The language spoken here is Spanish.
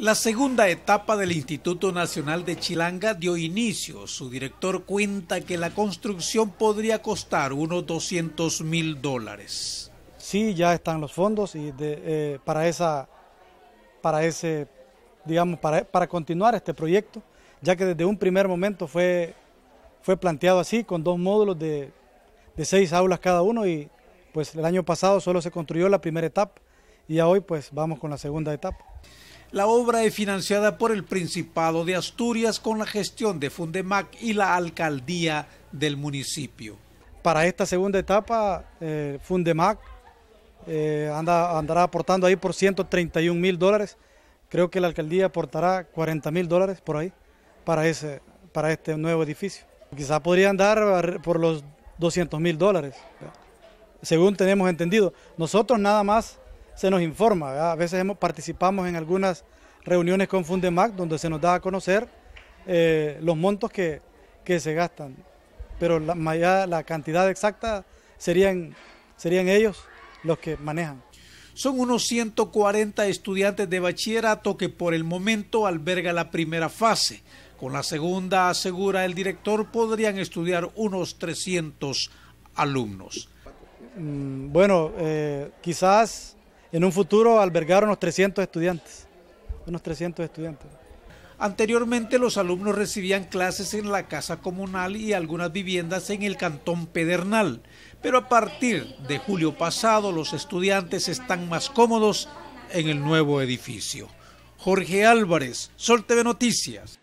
La segunda etapa del Instituto Nacional de Chilanga dio inicio. Su director cuenta que la construcción podría costar unos 200 mil dólares. Sí, ya están los fondos y eh, para esa, para ese, digamos, para, continuar este proyecto, ya que desde un primer momento fue, fue planteado así, con dos módulos de, seis aulas cada uno y pues el año pasado solo se construyó la primera etapa y hoy pues vamos con la segunda etapa. La obra es financiada por el Principado de Asturias con la gestión de Fundemac y la alcaldía del municipio. Para esta segunda etapa, eh, Fundemac eh, andará aportando ahí por 131 mil dólares. Creo que la alcaldía aportará 40 mil dólares por ahí para, ese, para este nuevo edificio. Quizá podría andar por los 200 mil dólares, según tenemos entendido. Nosotros nada más se nos informa. A veces hemos, participamos en algunas reuniones con Fundemac donde se nos da a conocer eh, los montos que, se gastan, pero la, cantidad exacta serían, serían ellos los que manejan. Son unos 140 estudiantes de bachillerato que por el momento alberga la primera fase. Con la segunda, asegura el director, podrían estudiar unos 300 alumnos. Mm, bueno, eh, quizás en un futuro albergar unos 300 estudiantes. Unos 300 estudiantes. Anteriormente los alumnos recibían clases en la casa comunal y algunas viviendas en el cantón Pedernal, pero a partir de julio pasado los estudiantes están más cómodos en el nuevo edificio. Jorge Álvarez, Sol TV Noticias.